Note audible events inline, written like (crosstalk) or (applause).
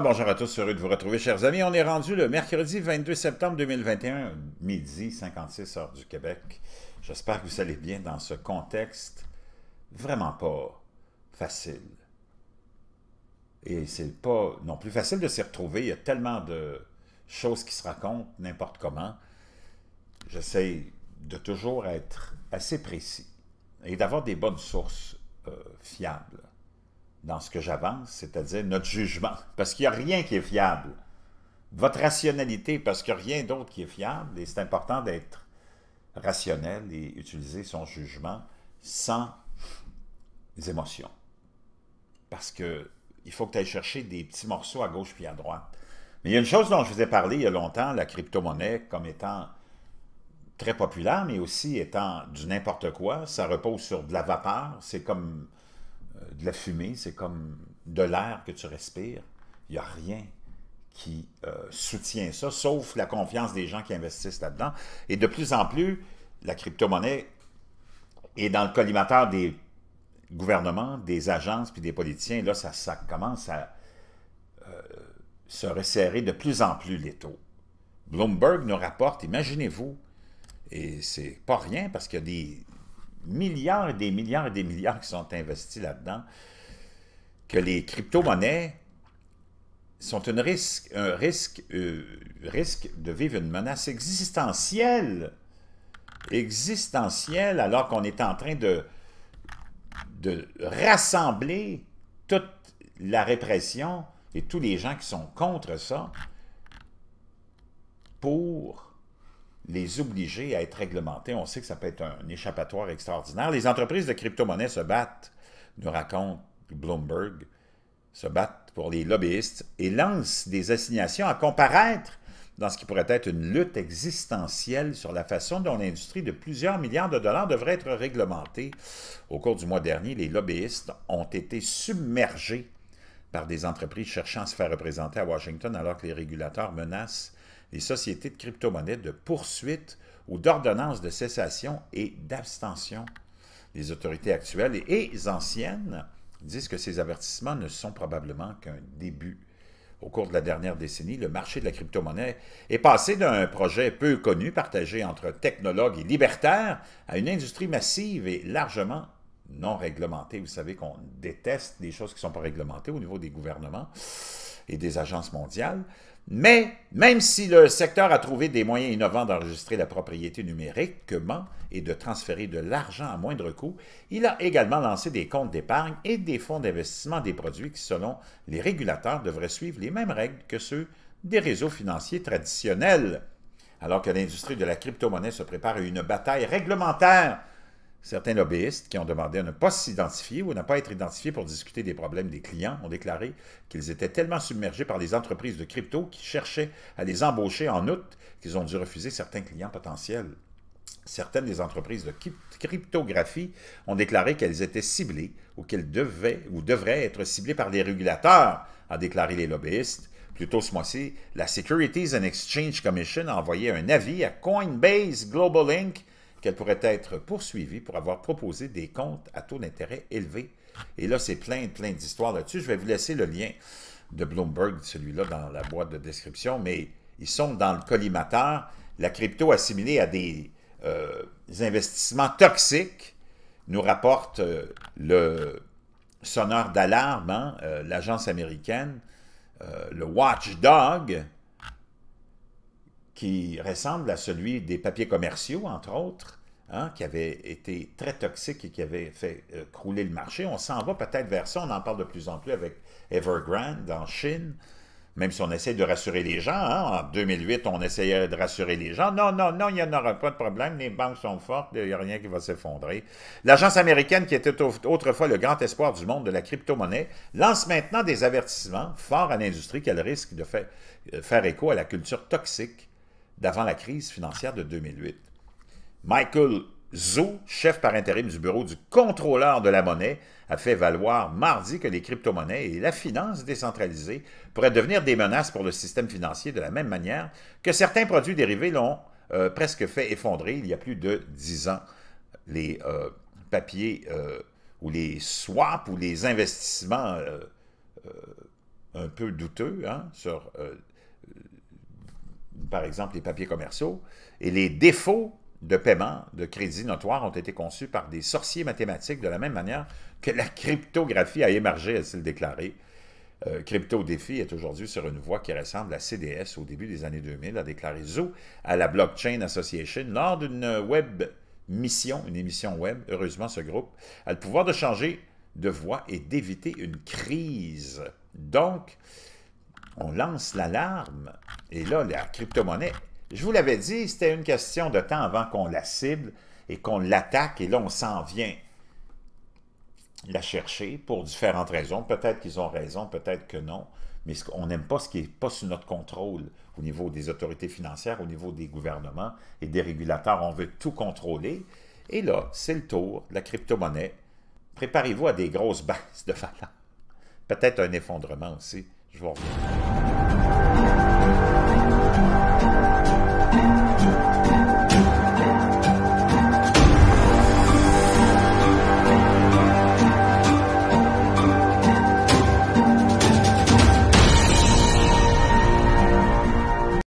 bonjour à tous, heureux de vous retrouver, chers amis. On est rendu le mercredi 22 septembre 2021, midi 56 heures du Québec. J'espère que vous allez bien dans ce contexte vraiment pas facile. Et c'est pas non plus facile de s'y retrouver. Il y a tellement de choses qui se racontent n'importe comment. J'essaie de toujours être assez précis et d'avoir des bonnes sources euh, fiables dans ce que j'avance, c'est-à-dire notre jugement, parce qu'il n'y a rien qui est fiable. Votre rationalité, parce qu'il n'y a rien d'autre qui est fiable, et c'est important d'être rationnel et utiliser son jugement sans émotions. Parce que il faut que tu ailles chercher des petits morceaux à gauche puis à droite. Mais il y a une chose dont je vous ai parlé il y a longtemps, la crypto-monnaie comme étant très populaire, mais aussi étant du n'importe quoi. Ça repose sur de la vapeur. C'est comme de la fumée, c'est comme de l'air que tu respires. Il n'y a rien qui euh, soutient ça, sauf la confiance des gens qui investissent là-dedans. Et de plus en plus, la crypto-monnaie est dans le collimateur des gouvernements, des agences, puis des politiciens. Là, ça, commence à euh, se resserrer de plus en plus les taux. Bloomberg nous rapporte, imaginez-vous, et c'est pas rien parce qu'il y a des milliards et des milliards et des milliards qui sont investis là-dedans, que les crypto-monnaies sont un risque, un risque, euh, risque de vivre une menace existentielle, existentielle, alors qu'on est en train de, de rassembler toute la répression et tous les gens qui sont contre ça pour les obliger à être réglementés. On sait que ça peut être un échappatoire extraordinaire. Les entreprises de crypto monnaie se battent, nous raconte Bloomberg, se battent pour les lobbyistes et lancent des assignations à comparaître dans ce qui pourrait être une lutte existentielle sur la façon dont l'industrie de plusieurs milliards de dollars devrait être réglementée. Au cours du mois dernier, les lobbyistes ont été submergés par des entreprises cherchant à se faire représenter à Washington alors que les régulateurs menacent les sociétés de crypto-monnaies de poursuite ou d'ordonnance de cessation et d'abstention. Les autorités actuelles et anciennes disent que ces avertissements ne sont probablement qu'un début. Au cours de la dernière décennie, le marché de la crypto-monnaie est passé d'un projet peu connu, partagé entre technologues et libertaires, à une industrie massive et largement non réglementée. Vous savez qu'on déteste des choses qui ne sont pas réglementées au niveau des gouvernements et des agences mondiales. Mais même si le secteur a trouvé des moyens innovants d'enregistrer la propriété numérique et de transférer de l'argent à moindre coût, il a également lancé des comptes d'épargne et des fonds d'investissement des produits qui, selon les régulateurs, devraient suivre les mêmes règles que ceux des réseaux financiers traditionnels. Alors que l'industrie de la crypto-monnaie se prépare à une bataille réglementaire Certains lobbyistes qui ont demandé à ne pas s'identifier ou à ne pas être identifiés pour discuter des problèmes des clients ont déclaré qu'ils étaient tellement submergés par les entreprises de crypto qui cherchaient à les embaucher en août qu'ils ont dû refuser certains clients potentiels. Certaines des entreprises de cryptographie ont déclaré qu'elles étaient ciblées ou qu'elles devaient ou devraient être ciblées par les régulateurs, a déclaré les lobbyistes. Plus tôt ce mois-ci, la Securities and Exchange Commission a envoyé un avis à Coinbase Global Inc qu'elle pourrait être poursuivie pour avoir proposé des comptes à taux d'intérêt élevé. Et là, c'est plein, plein d'histoires là-dessus. Je vais vous laisser le lien de Bloomberg, celui-là, dans la boîte de description, mais ils sont dans le collimateur. La crypto assimilée à des, euh, investissements toxiques nous rapporte euh, le sonneur d'alarme, hein, euh, l'agence américaine, le watchdog, qui ressemble à celui des papiers commerciaux, entre autres, hein, qui avait été très toxique et qui avait fait euh, crouler le marché. On s'en va peut-être vers ça, on en parle de plus en plus avec Evergrande en Chine, même si on essaie de rassurer les gens. Hein. en 2008, on essayait de rassurer les gens. Non, non, non, il n'y en aura pas de problème, les banques sont fortes, il n'y a rien qui va s'effondrer. L'agence américaine, qui était autrefois le grand espoir du monde de la crypto-monnaie, lance maintenant des avertissements forts à l'industrie qu'elle risque de euh, faire écho à la culture toxique d'avant la crise financière de 2008. Michael Zou, chef par intérim du bureau du contrôleur de la monnaie, a fait valoir mardi que les crypto-monnaies et la finance décentralisée pourraient devenir des menaces pour le système financier de la même manière que certains produits dérivés l'ont euh, presque fait effondrer il y a plus de dix ans. Les euh, papiers euh, ou les swaps ou les investissements un peu douteux hein, sur par exemple les papiers commerciaux, et les défauts de paiement de crédit notoire ont été conçus par des sorciers mathématiques de la même manière que la cryptographie a émergé, a-t-il déclaré. Euh, Crypto Défi est aujourd'hui sur une voie qui ressemble à CDS au début des années 2000, a déclaré Zoo à la Blockchain Association lors d'une web mission, une émission web. Heureusement, ce groupe a le pouvoir de changer de voie et d'éviter une crise. Donc, on lance l'alarme. Et là, la crypto-monnaie, je vous l'avais dit, c'était une question de temps avant qu'on la cible et qu'on l'attaque. Et là, on s'en vient la chercher pour différentes raisons. Peut-être qu'ils ont raison, peut-être que non. Mais on n'aime pas ce qui n'est pas sous notre contrôle au niveau des autorités financières, au niveau des gouvernements et des régulateurs. On veut tout contrôler. Et là, c'est le tour, la crypto-monnaie. Préparez-vous à des grosses (laughs) baisses de valeur. Peut-être un effondrement aussi. Je vous remercie.